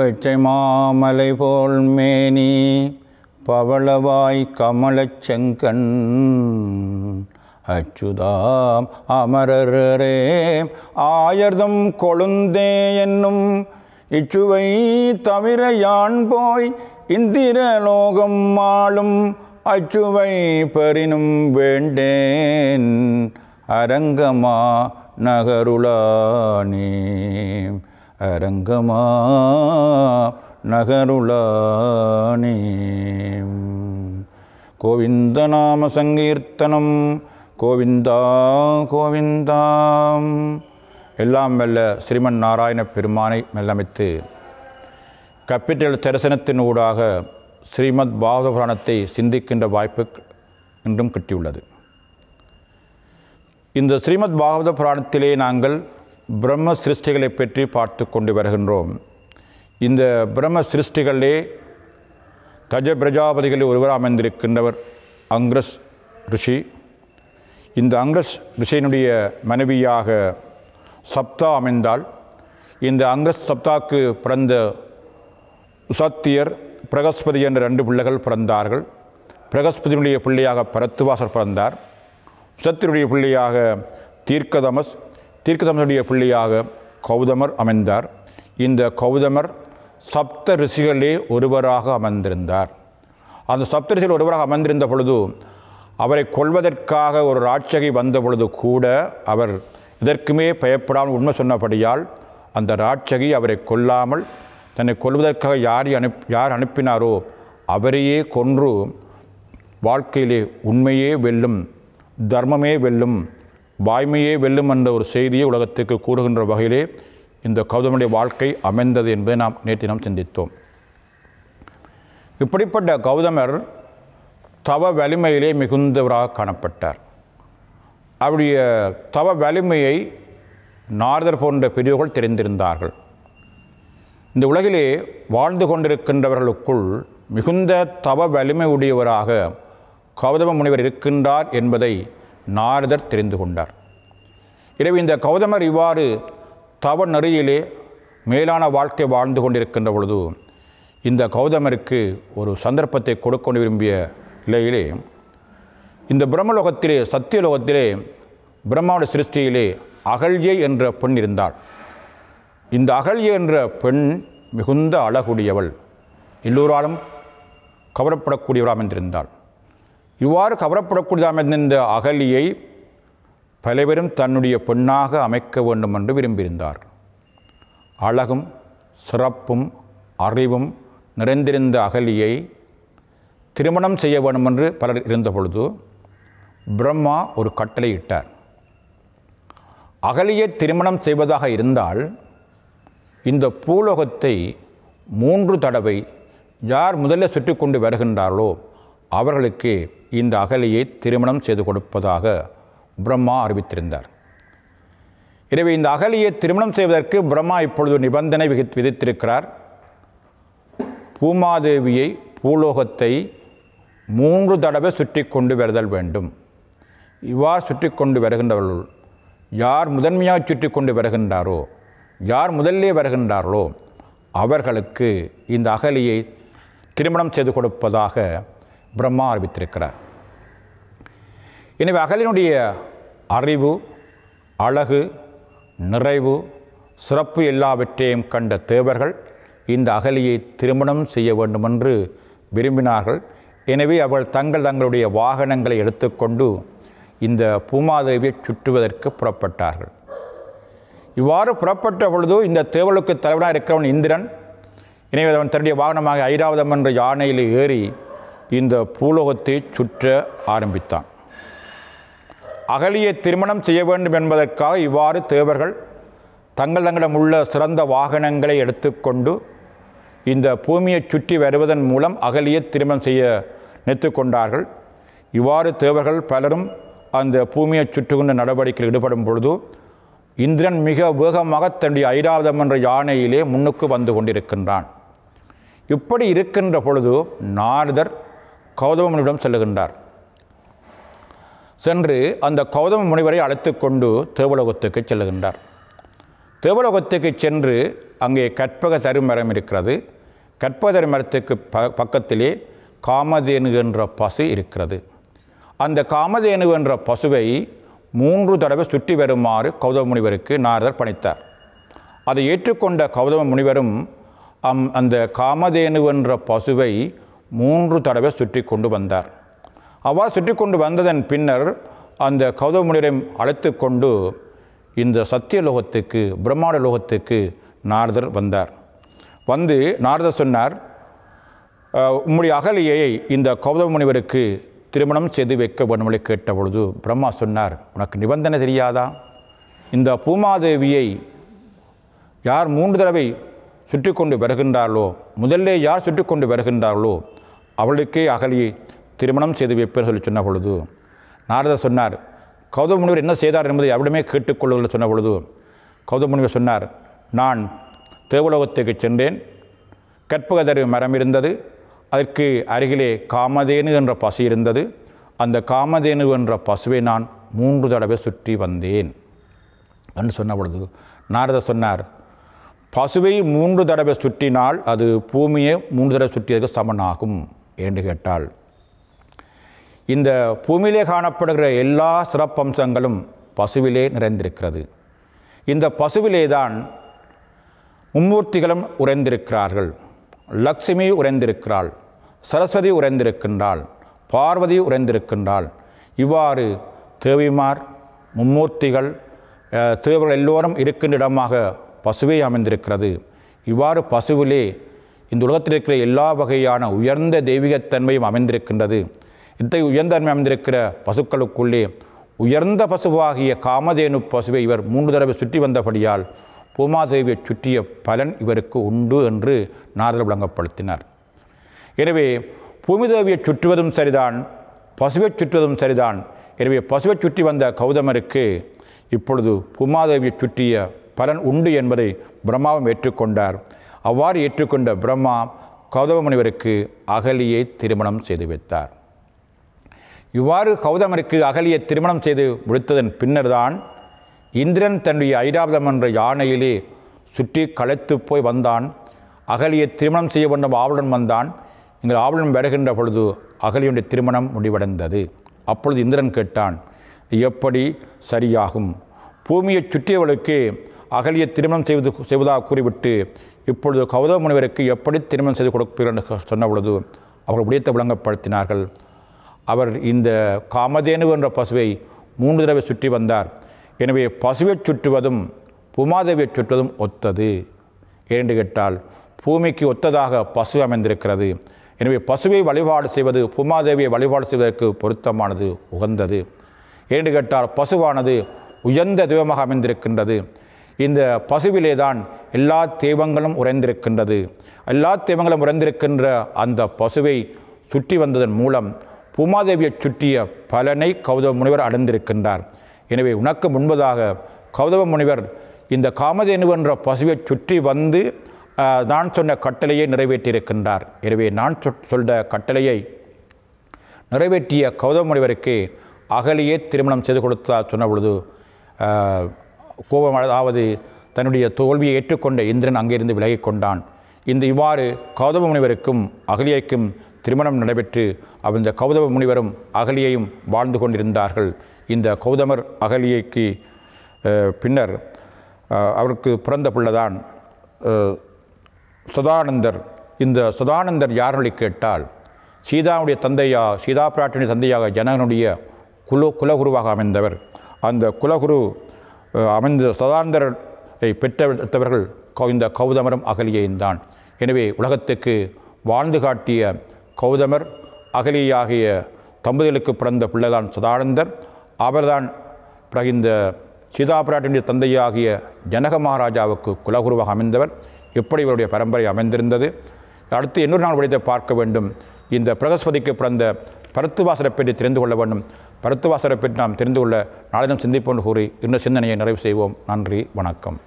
பச்சை மாமலை போல் மேனி பவளவாய் கமலச் செங்கண் அச்சுதாம் அமரரே ஆயர்தம் கொழுந்தே என்னும் இச்சுவை தவிர யான் போய் இந்திரலோகம் மாளும் அச்சுவை பெறினும் வேண்டேன் அரங்கமா நகருளானே அரங்கமா நகருளானே கோவிந்த நாம சங்கீர்த்தனம் கோவிந்தா கோவிந்தாம் எல்லாம் மெல்ல ஸ்ரீமன் நாராயண பெருமானை மெல்லமைத்து கப்பிட்டல் தரிசனத்தின் ஊடாக ஸ்ரீமத் பாகபுராணத்தை சிந்திக்கின்ற வாய்ப்பு இன்றும் கிட்டியுள்ளது இந்த ஸ்ரீமத் பாகவத புராணத்திலே நாங்கள் பிரம்ம சிருஷ்டிகளை பற்றி பார்த்து கொண்டு வருகின்றோம் இந்த பிரம்ம சிருஷ்டிகளே கஜ பிரஜாபதிகளில் ஒருவர் அமைந்திருக்கின்றவர் அங்கிரஸ் ரிஷி இந்த அங்கிரஸ் ரிஷியினுடைய மனைவியாக சப்தா அமைந்தால் இந்த அங்கிரஸ் சப்தாக்கு பிறந்த சத்தியர் பிரகஸ்பதி என்ற ரெண்டு பிள்ளைகள் பிறந்தார்கள் பிரகஸ்பதியினுடைய பிள்ளையாக பரத்துவாசர் பிறந்தார் சத்தியனுடைய பிள்ளையாக தீர்க்கதமஸ் தீர்க்கதமனுடைய பிள்ளையாக கௌதமர் அமைந்தார் இந்த கௌதமர் சப்த ரிஷிகளே ஒருவராக அமர்ந்திருந்தார் அந்த சப்த ரிஷிகள் ஒருவராக அமர்ந்திருந்த பொழுது அவரை கொள்வதற்காக ஒரு ராட்சகை வந்த பொழுது கூட அவர் இதற்குமே பயப்படாமல் உண்மை சொன்னபடியால் அந்த ராட்சகி அவரை கொல்லாமல் தன்னை கொள்வதற்காக யார் அனுப் யார் அனுப்பினாரோ அவரையே கொன்று வாழ்க்கையிலே உண்மையே வெல்லும் தர்மமே வெல்லும் வாய்மையே வெல்லும் என்ற ஒரு செய்தியை உலகத்துக்கு கூறுகின்ற வகையிலே இந்த கௌதமனுடைய வாழ்க்கை அமைந்தது என்பதை நாம் நாம் சிந்தித்தோம் இப்படிப்பட்ட கௌதமர் தவ வலிமையிலே மிகுந்தவராக காணப்பட்டார் அவருடைய தவ வலிமையை நாரதர் போன்ற பிரிவுகள் தெரிந்திருந்தார்கள் இந்த உலகிலே வாழ்ந்து கொண்டிருக்கின்றவர்களுக்குள் மிகுந்த தவ வலிமை உடையவராக கௌதம முனிவர் இருக்கின்றார் என்பதை நாரதர் தெரிந்து கொண்டார் எனவே இந்த கௌதமர் இவ்வாறு தவ நெறியிலே மேலான வாழ்க்கை வாழ்ந்து கொண்டிருக்கின்ற பொழுது இந்த கௌதமருக்கு ஒரு சந்தர்ப்பத்தை கொடுக்க விரும்பிய நிலையிலே இந்த பிரம்மலோகத்திலே சத்தியலோகத்திலே பிரம்மாவோட சிருஷ்டியிலே அகழ்யே என்ற பெண் இருந்தாள் இந்த அகழ்யே என்ற பெண் மிகுந்த அழகுடையவள் எல்லோராலும் கவரப்படக்கூடியவராம் இவ்வாறு கவரப்படக்கூடியதாக அமைந்த அகலியை பலவரும் தன்னுடைய பெண்ணாக அமைக்க வேண்டும் என்று விரும்பியிருந்தார் அழகும் சிறப்பும் அறிவும் நிறைந்திருந்த அகலியை திருமணம் செய்ய வேண்டும் என்று பலர் இருந்த பொழுது பிரம்மா ஒரு கட்டளையிட்டார் அகலியை திருமணம் செய்வதாக இருந்தால் இந்த பூலோகத்தை மூன்று தடவை யார் முதலில் சுற்றி கொண்டு வருகின்றார்களோ அவர்களுக்கு இந்த அகலியை திருமணம் செய்து கொடுப்பதாக பிரம்மா அறிவித்திருந்தார் எனவே இந்த அகலியை திருமணம் செய்வதற்கு பிரம்மா இப்பொழுது நிபந்தனை விதித்திருக்கிறார் பூமாதேவியை பூலோகத்தை மூன்று தடவை சுற்றி கொண்டு வருதல் வேண்டும் இவ்வாறு சுற்றி கொண்டு வருகின்றவர்கள் யார் முதன்மையாக சுற்றி கொண்டு வருகின்றாரோ யார் முதலே வருகின்றார்களோ அவர்களுக்கு இந்த அகலியை திருமணம் செய்து கொடுப்பதாக பிரம்மா அறிவித்திருக்கிறார் எனவே அகலினுடைய அறிவு அழகு நிறைவு சிறப்பு எல்லாவற்றையும் கண்ட தேவர்கள் இந்த அகலியை திருமணம் செய்ய வேண்டுமென்று விரும்பினார்கள் எனவே அவள் தங்கள் தங்களுடைய வாகனங்களை எடுத்துக்கொண்டு இந்த பூமாதேவியை சுற்றுவதற்கு புறப்பட்டார்கள் இவ்வாறு புறப்பட்ட பொழுது இந்த தேவலுக்கு தலைவனாக இருக்கிறவன் இந்திரன் எனவே அவன் தன்னுடைய வாகனமாக ஐராவதம் என்ற யானையில் ஏறி இந்த பூலோகத்தை சுற்ற ஆரம்பித்தான் அகலியை திருமணம் செய்ய வேண்டும் என்பதற்காக இவ்வாறு தேவர்கள் தங்கள் தங்களிடம் உள்ள சிறந்த வாகனங்களை எடுத்துக்கொண்டு இந்த பூமியை சுற்றி வருவதன் மூலம் அகலியை திருமணம் செய்ய நினைத்து கொண்டார்கள் இவ்வாறு தேவர்கள் பலரும் அந்த பூமியை சுற்றுகின்ற நடவடிக்கையில் ஈடுபடும் பொழுது இந்திரன் மிக வேகமாக தன்னுடைய ஐராவதம் என்ற யானையிலே முன்னுக்கு வந்து கொண்டிருக்கின்றான் இப்படி இருக்கின்ற பொழுது நாரதர் கௌதம முனிவிடம் செல்லுகின்றார் சென்று அந்த கௌதம முனிவரை அழைத்து கொண்டு தேவலோகத்துக்கு செல்லுகின்றார் தேவலோகத்துக்கு சென்று அங்கே கற்பக தருமரம் இருக்கிறது கற்பக தருமரத்துக்கு ப பக்கத்திலே காமதேனு என்ற பசு இருக்கிறது அந்த காமதேனு என்ற பசுவை மூன்று தடவை சுற்றி வருமாறு கௌதம முனிவருக்கு நாரதர் பணித்தார் அதை ஏற்றுக்கொண்ட கௌதம முனிவரும் அம் அந்த காமதேனு என்ற பசுவை மூன்று தடவை சுற்றி கொண்டு வந்தார் அவ்வாறு சுற்றி கொண்டு வந்ததன் பின்னர் அந்த கௌதமுனிடம் அழைத்து கொண்டு இந்த லோகத்துக்கு பிரம்மாண்ட லோகத்துக்கு நாரதர் வந்தார் வந்து நாரதர் சொன்னார் உம்முடைய அகலியை இந்த கௌதமுனிவருக்கு திருமணம் செய்து வைக்க வேண்டுமலை கேட்ட பொழுது பிரம்மா சொன்னார் உனக்கு நிபந்தனை தெரியாதா இந்த பூமாதேவியை யார் மூன்று தடவை சுற்றி கொண்டு வருகின்றார்களோ முதல்ல யார் சுற்றி கொண்டு வருகின்றார்களோ அவளுக்கே அகலியை திருமணம் செய்து வைப்பேன் சொல்லி சொன்ன பொழுது நாரதர் சொன்னார் கௌதம முனிவர் என்ன செய்தார் என்பதை அவரிடமே கேட்டுக்கொள்வதில் சொன்ன பொழுது கௌதம முனிவர் சொன்னார் நான் தேவலோகத்துக்கு சென்றேன் கற்பகதர் மரம் இருந்தது அதற்கு அருகிலே காமதேனு என்ற பசு இருந்தது அந்த காமதேனு என்ற பசுவை நான் மூன்று தடவை சுற்றி வந்தேன் என்று சொன்ன பொழுது நாரதர் சொன்னார் பசுவை மூன்று தடவை சுற்றினால் அது பூமியை மூன்று தடவை சுற்றியதற்கு சமனாகும் என்று கேட்டால் இந்த பூமியிலே காணப்படுகிற எல்லா சிறப்பம்சங்களும் பசுவிலே நிறைந்திருக்கிறது இந்த பசுவிலே தான் மும்மூர்த்திகளும் உறைந்திருக்கிறார்கள் லக்ஷ்மி உறைந்திருக்கிறாள் சரஸ்வதி உறைந்திருக்கின்றாள் பார்வதி உறைந்திருக்கின்றாள் இவ்வாறு தேவிமார் மும்மூர்த்திகள் தேவர்கள் எல்லோரும் இருக்கின்ற இடமாக பசுவே அமைந்திருக்கிறது இவ்வாறு பசுவிலே இந்த உலகத்தில் இருக்கிற எல்லா வகையான உயர்ந்த தெய்வீகத்தன்மையும் அமைந்திருக்கின்றது இத்தகைய உயர்ந்தன்மை அமைந்திருக்கிற பசுக்களுக்குள்ளே உயர்ந்த பசுவாகிய காமதேனு பசுவை இவர் மூன்று தடவை சுற்றி வந்தபடியால் பூமாதேவியை சுற்றிய பலன் இவருக்கு உண்டு என்று நாரதர் விளங்கப்படுத்தினார் எனவே பூமிதேவியை சுற்றுவதும் சரிதான் பசுவை சுற்றுவதும் சரிதான் எனவே பசுவை சுற்றி வந்த கௌதமருக்கு இப்பொழுது பூமாதேவியை சுற்றிய பலன் உண்டு என்பதை பிரம்மாவும் ஏற்றுக்கொண்டார் அவ்வாறு ஏற்றுக்கொண்ட பிரம்மா கௌதவ முனிவருக்கு அகலியை திருமணம் செய்து வைத்தார் இவ்வாறு கௌதமருக்கு அகலியை திருமணம் செய்து முடித்ததன் பின்னர்தான் இந்திரன் தன்னுடைய ஐராவதம் என்ற யானையிலே சுற்றி களைத்து போய் வந்தான் அகலியை திருமணம் செய்ய வேண்டும் ஆவலன் வந்தான் எங்கள் ஆவலன் வருகின்ற பொழுது அகலியுடைய திருமணம் முடிவடைந்தது அப்பொழுது இந்திரன் கேட்டான் எப்படி சரியாகும் பூமியை சுற்றியவளுக்கு அகலியை திருமணம் செய்வது செய்வதாக கூறிவிட்டு இப்பொழுது கௌதவ முனிவருக்கு எப்படி திருமணம் செய்து கொடுப்பீர்கள் என்று சொன்ன பொழுது அவர்கள் உடையத்தை விளங்கப்படுத்தினார்கள் அவர் இந்த காமதேனு என்ற பசுவை மூன்று தடவை சுற்றி வந்தார் எனவே பசுவை சுற்றுவதும் பூமாதேவியை சுற்றுவதும் ஒத்தது என்று கேட்டால் பூமிக்கு ஒத்ததாக பசு அமைந்திருக்கிறது எனவே பசுவை வழிபாடு செய்வது பூமாதேவியை வழிபாடு செய்வதற்கு பொருத்தமானது உகந்தது என்று கேட்டால் பசுவானது உயர்ந்த தெய்வமாக அமைந்திருக்கின்றது இந்த பசுவிலே தான் எல்லா தெய்வங்களும் உறைந்திருக்கின்றது எல்லா தெய்வங்களும் உறைந்திருக்கின்ற அந்த பசுவை சுற்றி வந்ததன் மூலம் பூமாதேவியை சுற்றிய பலனை கௌதவ முனிவர் அடைந்திருக்கின்றார் எனவே உனக்கு முன்பதாக கௌதவ முனிவர் இந்த காமதேனு என்ற பசுவை சுற்றி வந்து நான் சொன்ன கட்டளையை நிறைவேற்றியிருக்கின்றார் எனவே நான் சொ சொல்ற கட்டளையை நிறைவேற்றிய கௌதவ முனிவருக்கு அகலியே திருமணம் செய்து கொடுத்தா சொன்ன பொழுது கோபம் அதாவது தன்னுடைய தோல்வியை ஏற்றுக்கொண்ட இந்திரன் அங்கிருந்து விலகிக் கொண்டான் இந்த இவ்வாறு கௌதவ முனிவருக்கும் அகலியைக்கும் திருமணம் நடைபெற்று அந்த கௌதவ முனிவரும் அகலியையும் வாழ்ந்து கொண்டிருந்தார்கள் இந்த கௌதமர் அகலியைக்கு பின்னர் அவருக்கு பிறந்த பிள்ளைதான் சதானந்தர் இந்த சதானந்தர் யார்களை கேட்டால் சீதாவுடைய தந்தையாக சீதா பிராட்டினி தந்தையாக ஜனகனுடைய குல குலகுருவாக அமைந்தவர் அந்த குலகுரு அமைந்த சதாந்தரரை பெற்றவர்கள் இந்த கௌதமரும் அகலியையும் தான் எனவே உலகத்துக்கு வாழ்ந்து காட்டிய கௌதமர் அகலியாகிய தம்பதிகளுக்கு பிறந்த பிள்ளைதான் சதானந்தர் அவர்தான் பிறகு இந்த சீதாபிராட்டினுடைய தந்தையாகிய ஜனக மகாராஜாவுக்கு குலகுருவாக அமைந்தவர் எப்படி இவருடைய பரம்பரை அமைந்திருந்தது அடுத்து இன்னொரு நாள் படித்து பார்க்க வேண்டும் இந்த பிரகஸ்பதிக்கு பிறந்த பருத்துவாசரை பற்றி தெரிந்து கொள்ள வேண்டும் மருத்துவாசரை பற்றி நாம் தெரிந்து கொள்ள நாளிடம் சிந்திப்போன்று கூறி இன்னும் சிந்தனையை நிறைவு செய்வோம் நன்றி வணக்கம்